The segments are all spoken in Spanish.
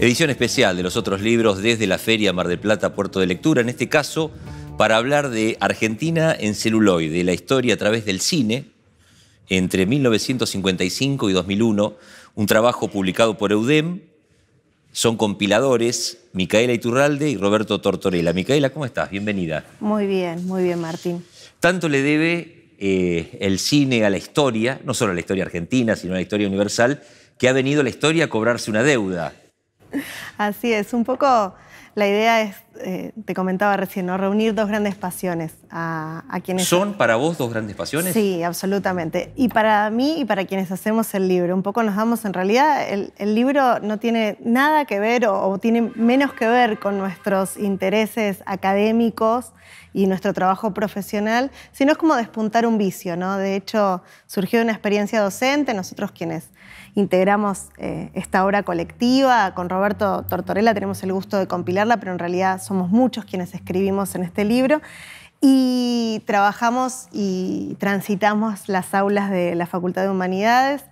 Edición especial de los otros libros desde la Feria Mar del Plata Puerto de Lectura, en este caso para hablar de Argentina en celuloide, la historia a través del cine entre 1955 y 2001, un trabajo publicado por Eudem son compiladores, Micaela Iturralde y Roberto Tortorella. Micaela, ¿cómo estás? Bienvenida. Muy bien, muy bien, Martín. Tanto le debe eh, el cine a la historia, no solo a la historia argentina, sino a la historia universal, que ha venido la historia a cobrarse una deuda. Así es, un poco la idea es, eh, te comentaba recién, ¿no? reunir dos grandes pasiones a, quienes... ¿Son para vos dos grandes pasiones? Sí, absolutamente. Y para mí y para quienes hacemos el libro. Un poco nos damos, en realidad, el, libro no tiene nada que ver o, tiene menos que ver con nuestros intereses académicos y nuestro trabajo profesional, sino es como despuntar un vicio, ¿no? De hecho, surgió una experiencia docente, nosotros quienes integramos eh, esta obra colectiva. Con Roberto Tortorella tenemos el gusto de compilarla, pero en realidad somos muchos quienes escribimos en este libro. Y trabajamos y transitamos las aulas de la Facultad de Humanidades.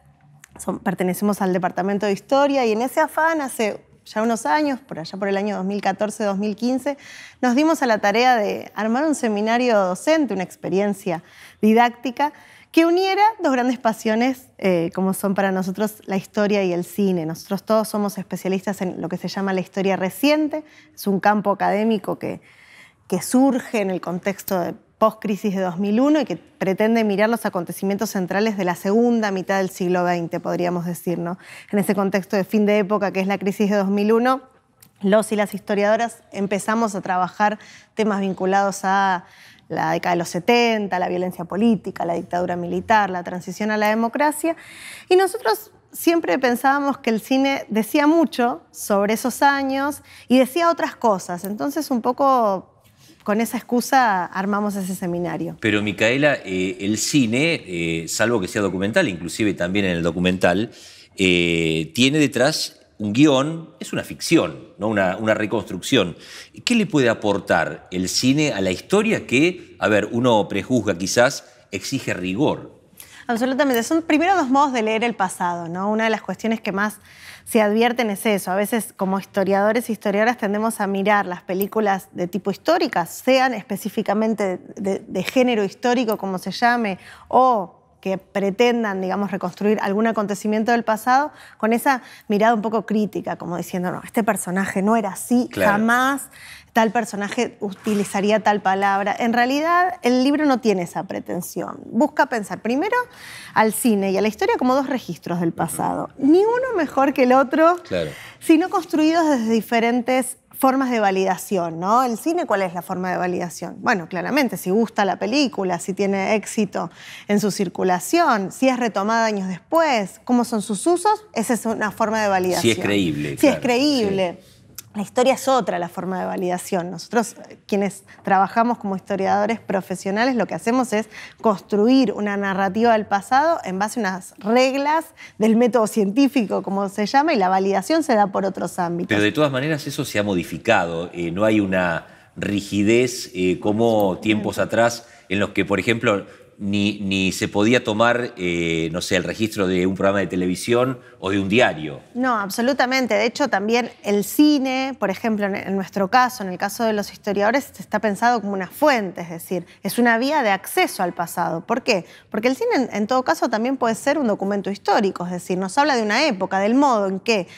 pertenecemos al Departamento de Historia y en ese afán hace ya unos años, por allá por el año 2014-2015, nos dimos a la tarea de armar un seminario docente, una experiencia didáctica que uniera dos grandes pasiones eh, como son para nosotros la historia y el cine. Nosotros todos somos especialistas en lo que se llama la historia reciente, es un campo académico que, que surge en el contexto de post-crisis de 2001 y que pretende mirar los acontecimientos centrales de la segunda mitad del siglo XX, podríamos decir, En ese contexto de fin de época que es la crisis de 2001, los y las historiadoras empezamos a trabajar temas vinculados a la década de los 70, la violencia política, la dictadura militar, la transición a la democracia. Y nosotros siempre pensábamos que el cine decía mucho sobre esos años y decía otras cosas. Entonces, un poco con esa excusa armamos ese seminario. Pero, Micaela, eh, el cine, eh, salvo que sea documental, inclusive también en el documental, eh, tiene detrás un guión es una ficción, ¿no? Una, reconstrucción. ¿Qué le puede aportar el cine a la historia que, a ver, uno prejuzga quizás, exige rigor? Absolutamente. Son primero dos modos de leer el pasado, ¿no? Una de las cuestiones que más se advierten es eso. A veces, como historiadores e historiadoras, tendemos a mirar las películas de tipo históricas, sean específicamente de género histórico, como se llame, o que pretendan, digamos, reconstruir algún acontecimiento del pasado con esa mirada un poco crítica, como diciendo, no, este personaje no era así, jamás tal personaje utilizaría tal palabra. En realidad, el libro no tiene esa pretensión. Busca pensar primero al cine y a la historia como dos registros del pasado, ni uno mejor que el otro, sino construidos desde diferentes formas de validación, ¿no? El cine, ¿cuál es la forma de validación? Bueno, claramente, si gusta la película, si tiene éxito en su circulación, si es retomada años después, cómo son sus usos, esa es una forma de validación. Si es creíble. Si es creíble. La historia es otra la forma de validación. Nosotros, quienes trabajamos como historiadores profesionales, lo que hacemos es construir una narrativa del pasado en base a unas reglas del método científico, como se llama, y la validación se da por otros ámbitos. Pero de todas maneras eso se ha modificado. Eh, no hay una rigidez eh, como tiempos atrás en los que, por ejemplo, ni, se podía tomar, eh, no sé, el registro de un programa de televisión o de un diario. No, absolutamente. De hecho, también el cine, por ejemplo, en nuestro caso, en el caso de los historiadores, está pensado como una fuente, es decir, es una vía de acceso al pasado. ¿Por qué? Porque el cine, en todo caso, también puede ser un documento histórico, es decir, nos habla de una época, del modo en que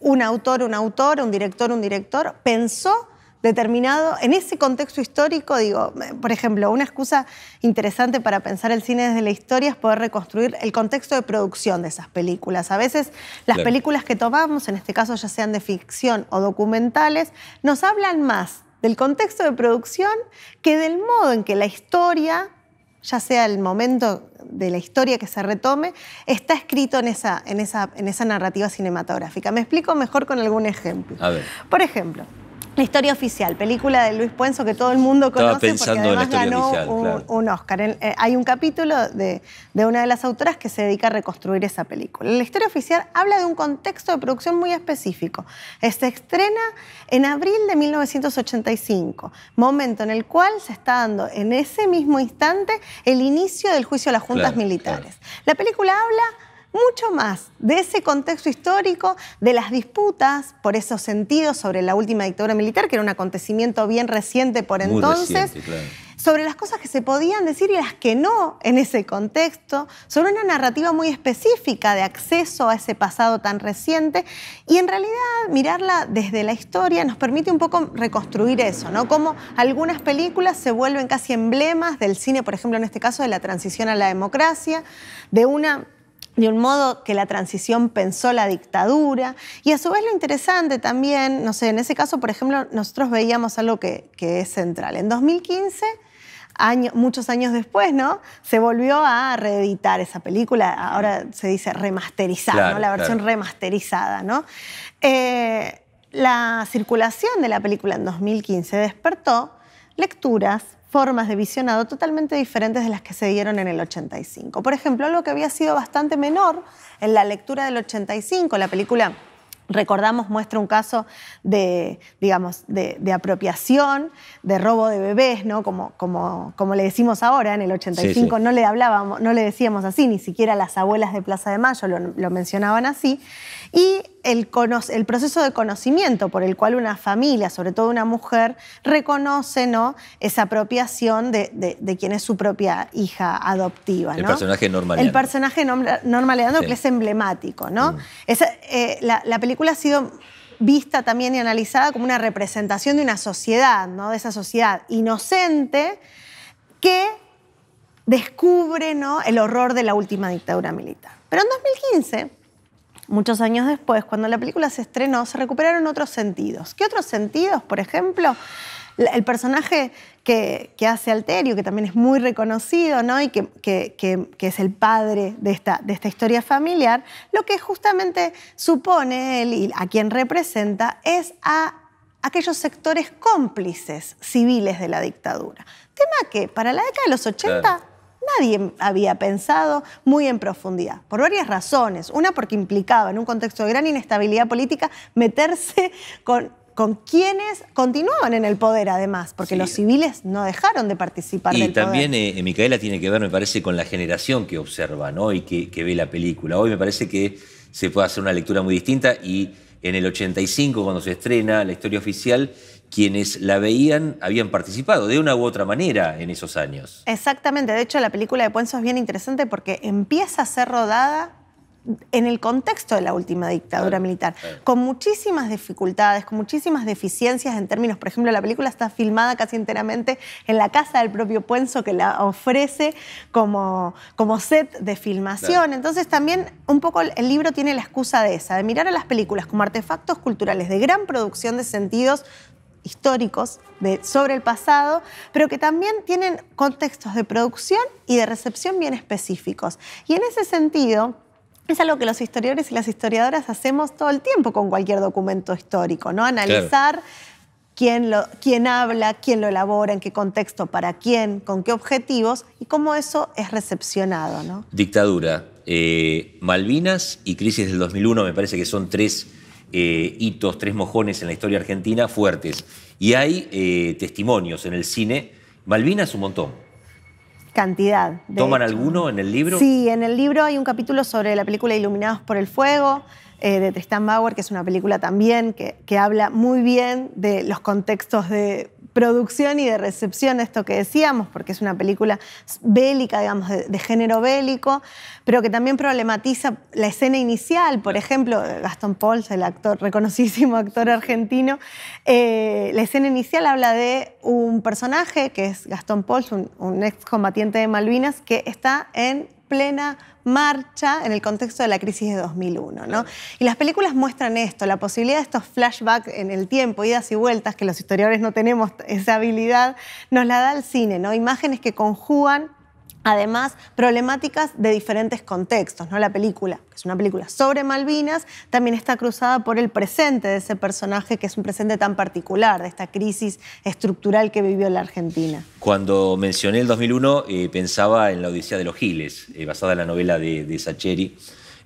un autor, un autor, un director, un director pensó determinado, en ese contexto histórico, digo, por ejemplo, una excusa interesante para pensar el cine desde la historia es poder reconstruir el contexto de producción de esas películas. A veces las películas que tomamos, en este caso ya sean de ficción o documentales, nos hablan más del contexto de producción que del modo en que la historia ya sea el momento de la historia que se retome, está escrito en esa, narrativa cinematográfica. Me explico mejor con algún ejemplo. Por ejemplo, la historia oficial, película de Luis Puenzo que todo el mundo conoce porque además ganó un, Oscar. Eh, hay un capítulo de, una de las autoras que se dedica a reconstruir esa película. La historia oficial habla de un contexto de producción muy específico. Se estrena en abril de 1985, momento en el cual se está dando en ese mismo instante el inicio del juicio a las juntas militares. La película habla mucho más de ese contexto histórico, de las disputas por esos sentidos sobre la última dictadura militar, que era un acontecimiento bien reciente por entonces. Sobre las cosas que se podían decir y las que no en ese contexto, sobre una narrativa muy específica de acceso a ese pasado tan reciente. Y en realidad, mirarla desde la historia nos permite un poco reconstruir eso, ¿no? como algunas películas se vuelven casi emblemas del cine, por ejemplo, en este caso, de la transición a la democracia, de una de un modo que la transición pensó la dictadura. Y a su vez lo interesante también, no sé, en ese caso, por ejemplo, nosotros veíamos algo que, es central. En 2015... muchos años después, ¿no? Se volvió a reeditar esa película, ahora se dice remasterizar, La versión remasterizada, ¿no? Eh, la circulación de la película en 2015 despertó lecturas, formas de visionado totalmente diferentes de las que se dieron en el 85. Por ejemplo, algo que había sido bastante menor en la lectura del 85, la película recordamos muestra un caso de, digamos, de, apropiación, de robo de bebés, ¿no? Como, como, como le decimos ahora, en el 85 no le hablábamos, no le decíamos así, ni siquiera las abuelas de Plaza de Mayo lo mencionaban así y el, proceso de conocimiento por el cual una familia, sobre todo una mujer, reconoce ¿no? esa apropiación de, quien es su propia hija adoptiva. El personaje normal. El personaje normaliano, que es emblemático. ¿no? Mm. Eh, la, película ha sido vista también y analizada como una representación de una sociedad, ¿no? de esa sociedad inocente que descubre ¿no? el horror de la última dictadura militar. Pero en 2015 Muchos años después, cuando la película se estrenó, se recuperaron otros sentidos. ¿Qué otros sentidos? Por ejemplo, el personaje que, hace Alterio, que también es muy reconocido, ¿no? Y que, es el padre de esta, historia familiar, lo que justamente supone él y a quien representa es a aquellos sectores cómplices civiles de la dictadura. Tema que para la década de los 80 nadie había pensado muy en profundidad, por varias razones. Una porque implicaba en un contexto de gran inestabilidad política meterse con con quienes continuaban en el poder, además, porque los civiles no dejaron de participar y también, eh, eh, Micaela, tiene que ver, me parece, con la generación que observa ¿no? y que, que, ve la película. Hoy me parece que se puede hacer una lectura muy distinta y en el 85, cuando se estrena la historia oficial, quienes la veían habían participado de una u otra manera en esos años. Exactamente, de hecho la película de Puenzo es bien interesante porque empieza a ser rodada en el contexto de la última dictadura militar, con muchísimas dificultades, con muchísimas deficiencias en términos, por ejemplo, la película está filmada casi enteramente en la casa del propio Puenzo que la ofrece como, como set de filmación. Entonces también un poco el libro tiene la excusa de esa, de mirar a las películas como artefactos culturales de gran producción de sentidos, históricos sobre el pasado, pero que también tienen contextos de producción y de recepción bien específicos. Y en ese sentido, es algo que los historiadores y las historiadoras hacemos todo el tiempo con cualquier documento histórico, ¿no? Analizar quién, lo, quién habla, quién lo elabora, en qué contexto, para quién, con qué objetivos y cómo eso es recepcionado, ¿no? Dictadura, eh, Malvinas y crisis del 2001 me parece que son tres eh, hitos, tres mojones en la historia argentina fuertes. Y hay eh, testimonios en el cine. Malvinas un montón. Cantidad. ¿Toman alguno en el libro? Sí, en el libro hay un capítulo sobre la película Iluminados por el Fuego. Eh, de Tristan Bauer, que es una película también que, que habla muy bien de los contextos de producción y de recepción de esto que decíamos, porque es una película bélica, digamos, de, género bélico, pero que también problematiza la escena inicial, por ejemplo, Gastón Pols, el actor, reconocísimo actor argentino, eh, la escena inicial habla de un personaje que es Gastón Pols, un excombatiente de Malvinas, que está en plena marcha en el contexto de la crisis de 2001. Y las películas muestran esto, la posibilidad de estos flashbacks en el tiempo, idas y vueltas, que los historiadores no tenemos esa habilidad, nos la da el cine, ¿no? imágenes que conjugan además problemáticas de diferentes contextos. ¿no? La película, que es una película sobre Malvinas, también está cruzada por el presente de ese personaje, que es un presente tan particular, de esta crisis estructural que vivió la Argentina. Cuando mencioné el 2001, eh, pensaba en La Odisea de los Giles, eh, basada en la novela de, de Sacheri.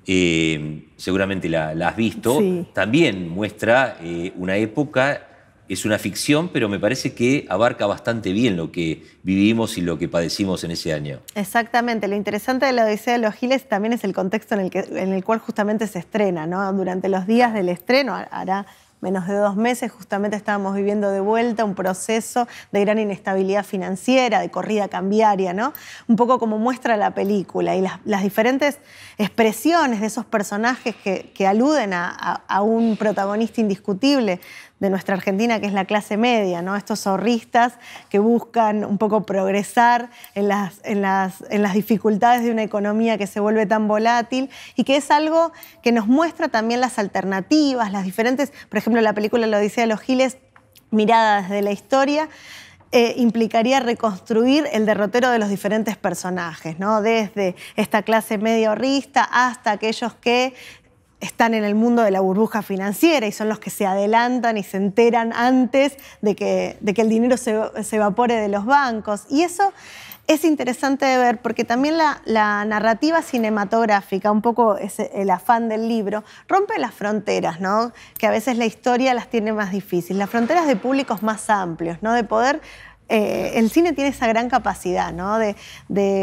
Eh, seguramente la, has visto, también muestra una época es una ficción, pero me parece que abarca bastante bien lo que vivimos y lo que padecimos en ese año. Exactamente. Lo interesante de la Odisea de los Giles también es el contexto en el, que, en el cual justamente se estrena, ¿no? Durante los días del estreno hará menos de dos meses, justamente estábamos viviendo de vuelta un proceso de gran inestabilidad financiera, de corrida cambiaria, ¿no? Un poco como muestra la película y las, diferentes expresiones de esos personajes que, aluden a, un protagonista indiscutible de nuestra Argentina, que es la clase media, ¿no? Estos zorristas que buscan un poco progresar en las, las, en las dificultades de una economía que se vuelve tan volátil y que es algo que nos muestra también las alternativas, las diferentes, por ejemplo, ejemplo, la película Lo Odisea de los Giles, mirada desde la historia, eh, implicaría reconstruir el derrotero de los diferentes personajes, ¿no? desde esta clase media horrista hasta aquellos que están en el mundo de la burbuja financiera y son los que se adelantan y se enteran antes de que, de que el dinero se, se evapore de los bancos. Y eso es interesante de ver porque también la, narrativa cinematográfica, un poco el afán del libro, rompe las fronteras, ¿no? Que a veces la historia las tiene más difíciles, las fronteras de públicos más amplios, ¿no? De poder eh, el cine tiene esa gran capacidad ¿no? de,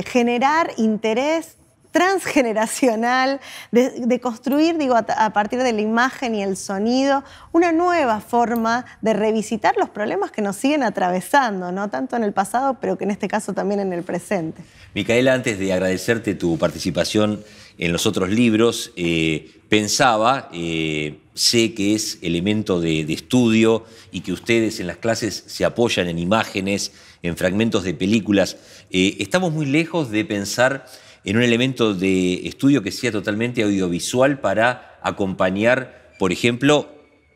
generar interés transgeneracional, de, construir, digo, a, partir de la imagen y el sonido, una nueva forma de revisitar los problemas que nos siguen atravesando, no tanto en el pasado, pero que en este caso también en el presente. Micaela, antes de agradecerte tu participación en los otros libros, eh, pensaba, eh, sé que es elemento de, estudio y que ustedes en las clases se apoyan en imágenes, en fragmentos de películas. Eh, estamos muy lejos de pensar en un elemento de estudio que sea totalmente audiovisual para acompañar, por ejemplo,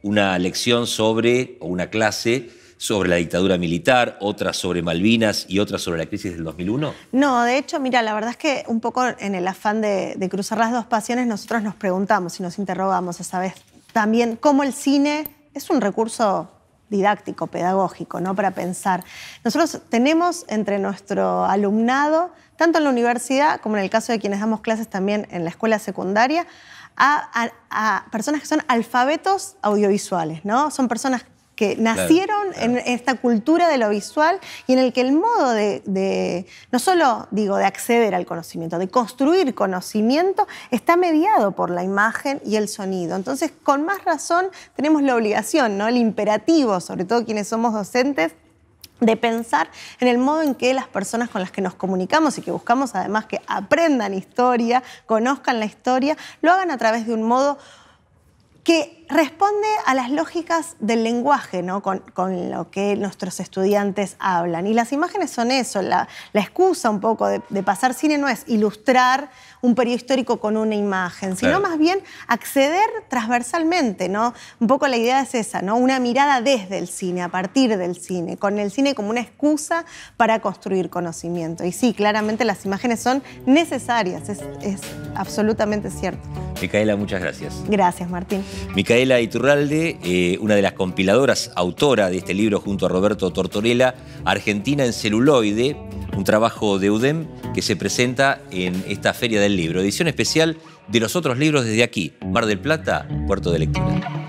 una lección sobre, o una clase sobre la dictadura militar, otra sobre Malvinas y otra sobre la crisis del 2001? No, de hecho, mira, la verdad es que un poco en el afán de, cruzar las dos pasiones, nosotros nos preguntamos y nos interrogamos esa vez también cómo el cine es un recurso didáctico, pedagógico, ¿no? Para pensar. Nosotros tenemos entre nuestro alumnado tanto en la universidad como en el caso de quienes damos clases también en la escuela secundaria, a, personas que son alfabetos audiovisuales, ¿no? Son personas que nacieron en esta cultura de lo visual y en el que el modo de, de, no solo digo de acceder al conocimiento, de construir conocimiento, está mediado por la imagen y el sonido. Entonces, con más razón, tenemos la obligación, ¿no? el imperativo, sobre todo quienes somos docentes, de pensar en el modo en que las personas con las que nos comunicamos y que buscamos además que aprendan historia, conozcan la historia, lo hagan a través de un modo que responde a las lógicas del lenguaje, ¿no? con, lo que nuestros estudiantes hablan. Y las imágenes son eso, la, excusa un poco de, pasar cine no es ilustrar un periodo histórico con una imagen, sino más bien acceder transversalmente, ¿no? Un poco la idea es esa, ¿no? Una mirada desde el cine, a partir del cine, con el cine como una excusa para construir conocimiento. Y sí, claramente las imágenes son necesarias, es, es absolutamente cierto. Micaela, muchas gracias. Gracias, Martín. Micaela, Micaela Iturralde, eh, una de las compiladoras, autora de este libro junto a Roberto Tortorella, Argentina en celuloide, un trabajo de UDEM que se presenta en esta Feria del Libro, edición especial de los otros libros desde aquí, Mar del Plata, Puerto de Lectura.